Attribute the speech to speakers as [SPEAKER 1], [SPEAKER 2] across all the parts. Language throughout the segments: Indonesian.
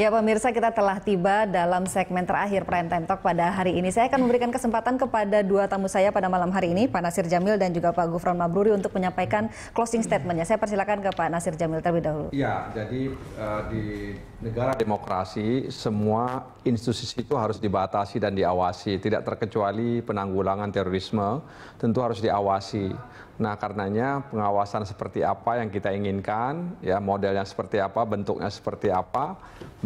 [SPEAKER 1] Ya pemirsa kita telah tiba dalam segmen terakhir Prime Time Talk pada hari ini. Saya akan memberikan kesempatan kepada dua tamu saya pada malam hari ini, Pak Nasir Jamil dan juga Pak Gufron Mabruri untuk menyampaikan closing statementnya. Saya persilakan ke Pak Nasir Jamil terlebih dahulu.
[SPEAKER 2] Ya, jadi uh, di negara demokrasi semua institusi itu harus dibatasi dan diawasi. Tidak terkecuali penanggulangan terorisme tentu harus diawasi. Nah, karenanya pengawasan seperti apa yang kita inginkan, ya model yang seperti apa, bentuknya seperti apa,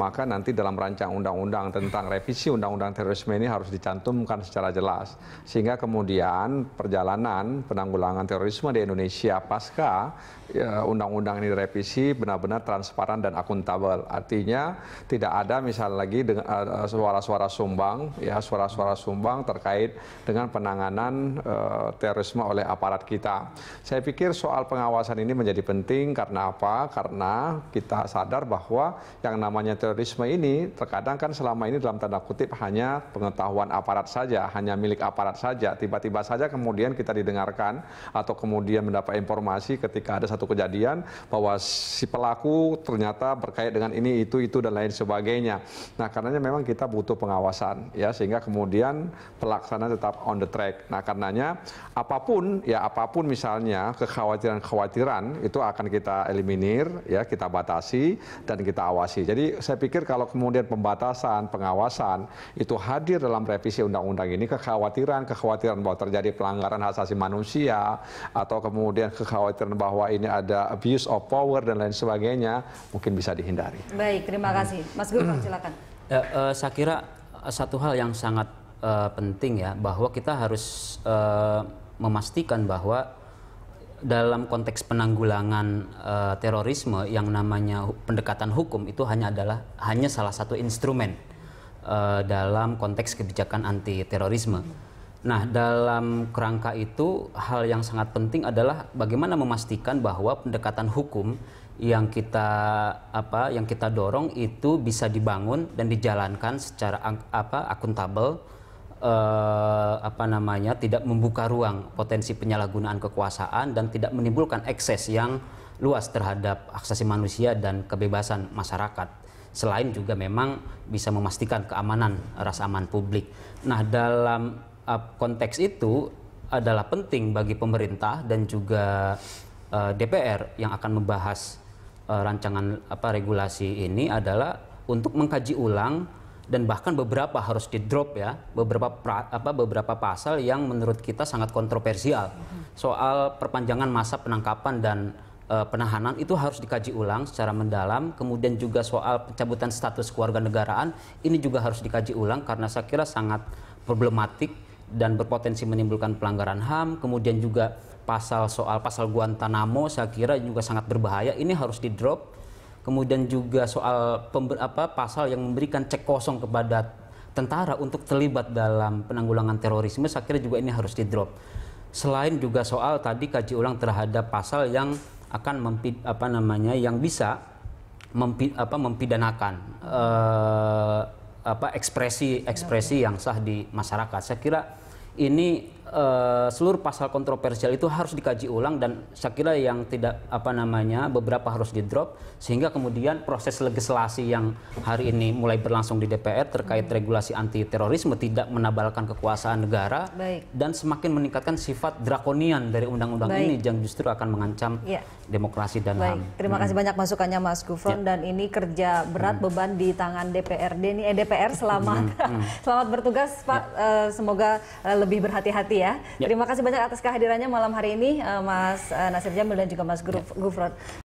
[SPEAKER 2] maka nanti dalam rancang undang-undang tentang revisi undang-undang terorisme ini harus dicantumkan secara jelas sehingga kemudian perjalanan penanggulangan terorisme di Indonesia pasca ya, undang-undang ini direvisi benar-benar transparan dan akuntabel artinya tidak ada misal lagi eh, eh, suara-suara sumbang ya suara-suara sumbang terkait dengan penanganan eh, terorisme oleh aparat kita saya pikir soal pengawasan ini menjadi penting karena apa karena kita sadar bahwa yang namanya terorisme terorisme ini terkadang kan selama ini dalam tanda kutip hanya pengetahuan aparat saja, hanya milik aparat saja. Tiba-tiba saja kemudian kita didengarkan atau kemudian mendapat informasi ketika ada satu kejadian bahwa si pelaku ternyata berkait dengan ini, itu, itu dan lain sebagainya. Nah, karenanya memang kita butuh pengawasan ya sehingga kemudian pelaksanaan tetap on the track. Nah, karenanya apapun ya apapun misalnya kekhawatiran-kekhawatiran itu akan kita eliminir ya, kita batasi dan kita awasi. Jadi saya pikir kalau kemudian pembatasan, pengawasan itu hadir dalam revisi undang-undang ini kekhawatiran, kekhawatiran bahwa terjadi pelanggaran hak asasi manusia atau kemudian kekhawatiran bahwa ini ada abuse of power dan lain sebagainya mungkin bisa dihindari.
[SPEAKER 1] Baik, terima hmm. kasih. Mas Guru, hmm. silakan.
[SPEAKER 3] Ya, uh, saya kira eh, satu hal yang sangat uh, penting ya bahwa kita harus uh, memastikan bahwa dalam konteks penanggulangan uh, terorisme yang namanya pendekatan hukum itu hanya adalah hanya salah satu instrumen uh, dalam konteks kebijakan anti terorisme. Nah, dalam kerangka itu hal yang sangat penting adalah bagaimana memastikan bahwa pendekatan hukum yang kita apa yang kita dorong itu bisa dibangun dan dijalankan secara apa akuntabel eh, apa namanya tidak membuka ruang potensi penyalahgunaan kekuasaan dan tidak menimbulkan ekses yang luas terhadap aksesi manusia dan kebebasan masyarakat. Selain juga memang bisa memastikan keamanan rasa aman publik. Nah, dalam konteks itu adalah penting bagi pemerintah dan juga eh, DPR yang akan membahas eh, rancangan apa regulasi ini adalah untuk mengkaji ulang dan bahkan beberapa harus di drop ya beberapa pra, apa beberapa pasal yang menurut kita sangat kontroversial soal perpanjangan masa penangkapan dan uh, penahanan itu harus dikaji ulang secara mendalam kemudian juga soal pencabutan status keluarga negaraan ini juga harus dikaji ulang karena saya kira sangat problematik dan berpotensi menimbulkan pelanggaran HAM kemudian juga pasal soal pasal Guantanamo saya kira juga sangat berbahaya ini harus di drop kemudian juga soal pember, apa, pasal yang memberikan cek kosong kepada tentara untuk terlibat dalam penanggulangan terorisme, saya kira juga ini harus di drop. Selain juga soal tadi kaji ulang terhadap pasal yang akan mempi, apa namanya yang bisa mempi, apa, mempidanakan eh, apa ekspresi ekspresi yang sah di masyarakat. Saya kira ini uh, seluruh pasal kontroversial itu harus dikaji ulang dan saya kira yang tidak apa namanya beberapa harus di drop sehingga kemudian proses legislasi yang hari ini mulai berlangsung di DPR terkait hmm. regulasi anti terorisme tidak menabalkan kekuasaan negara Baik. dan semakin meningkatkan sifat drakonian dari undang-undang ini yang justru akan mengancam ya. demokrasi dan Baik. HAM. Terima kasih hmm.
[SPEAKER 1] banyak masukannya Mas Gufron ya. dan ini kerja berat hmm. beban di tangan DPRD ini eh, DPR selamat hmm. hmm. selamat bertugas Pak ya. uh, semoga eh, lebih berhati-hati berarti ya. ya. Terima kasih banyak atas kehadirannya malam hari ini eh, Mas eh, Nasir Jamil dan juga Mas Gufrod. Ya.